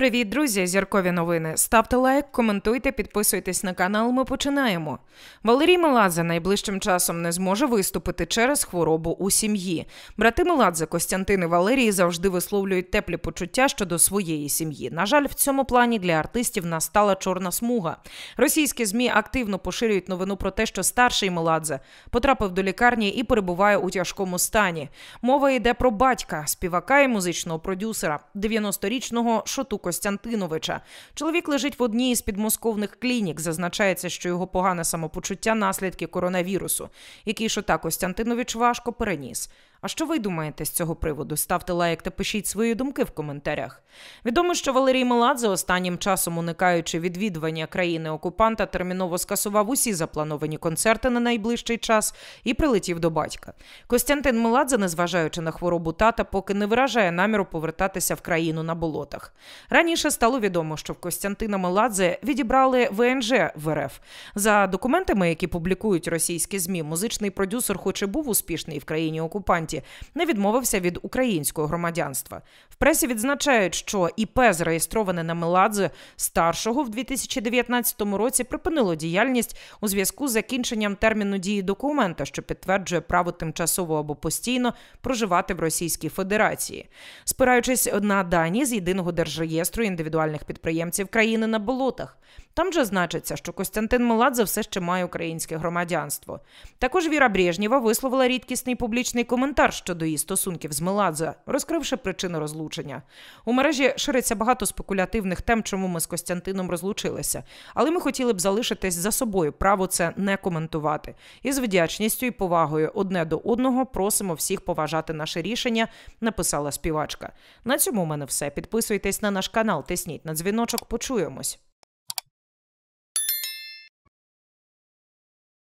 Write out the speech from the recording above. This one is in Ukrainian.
Привіт, друзі! Зіркові новини. Ставте лайк, коментуйте, підписуйтесь на канал. Ми починаємо. Валерій Меладзе найближчим часом не зможе виступити через хворобу у сім'ї. Брати Меладзе, Костянтин і Валерій завжди висловлюють теплі почуття щодо своєї сім'ї. На жаль, в цьому плані для артистів настала чорна смуга. Російські змі активно поширюють новину про те, що старший Меладзе потрапив до лікарні і перебуває у тяжкому стані. Мова йде про батька, співака і музичного продюсера, 90-річного Шотуко. Костянтиновича. Чоловік лежить в одній із підмосковних клінік. Зазначається, що його погане самопочуття наслідки коронавірусу, який Шота Костянтинович важко переніс. А що ви думаєте з цього приводу? Ставте лайк та пишіть свої думки в коментарях. Відомо, що Валерій Меладзе останнім часом, уникаючи відвідування країни окупанта, терміново скасував усі заплановані концерти на найближчий час і прилетів до батька. Костянтин Меладзе, незважаючи на хворобу тата, поки не виражає наміру повертатися в країну на болотах. Раніше стало відомо, що в Костянтина Меладзе відібрали ВНЖ в РФ. За документами, які публікують російські змі, музичний продюсер, хоч і був успішний в країні окупантів, мігранті, не відмовився від українського громадянства. В пресі відзначають, що ІП, зареєстроване на Меладзе старшого в 2019 році, припинило діяльність у зв'язку з закінченням терміну дії документа, що підтверджує право тимчасово або постійно проживати в Російській Федерації, спираючись на дані з єдиного держреєстру індивідуальних підприємців країни на болотах. Там же значиться, що Костянтин Меладзе все ще має українське громадянство. Також Віра Брежнєва висловила рідкісний публічний коментар коментар щодо її стосунків з Меладзе, розкривши причину розлучення. У мережі шириться багато спекулятивних тем, чому ми з Костянтином розлучилися, але ми хотіли б залишитись за собою право це не коментувати. І з вдячністю і повагою одне до одного просимо всіх поважати наше рішення. Написала співачка. На цьому у мене все. Підписуйтесь на наш канал, тисніть на дзвіночок. Почуємось.